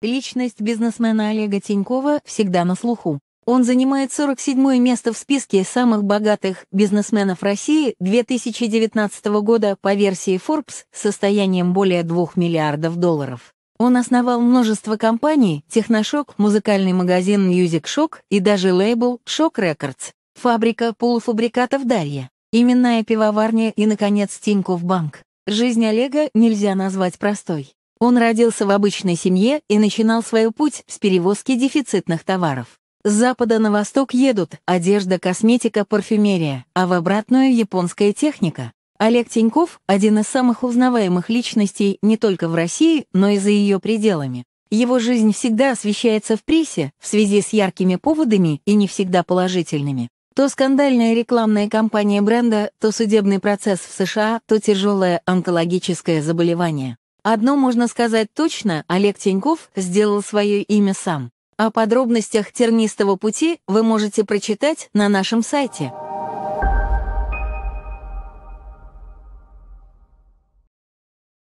Личность бизнесмена Олега Тинькова всегда на слуху. Он занимает 47 место в списке самых богатых бизнесменов России 2019 года по версии Forbes с состоянием более 2 миллиардов долларов. Он основал множество компаний, техношок, музыкальный магазин Music Shock и даже лейбл Shock Records, фабрика полуфабрикатов Дарья, именная пивоварня и, наконец, Тинькофф Банк. Жизнь Олега нельзя назвать простой. Он родился в обычной семье и начинал свой путь с перевозки дефицитных товаров. С запада на восток едут одежда, косметика, парфюмерия, а в обратную японская техника. Олег Тиньков – один из самых узнаваемых личностей не только в России, но и за ее пределами. Его жизнь всегда освещается в прессе в связи с яркими поводами и не всегда положительными. То скандальная рекламная кампания бренда, то судебный процесс в США, то тяжелое онкологическое заболевание. Одно можно сказать точно, Олег Тиньков сделал свое имя сам. О подробностях тернистого пути вы можете прочитать на нашем сайте.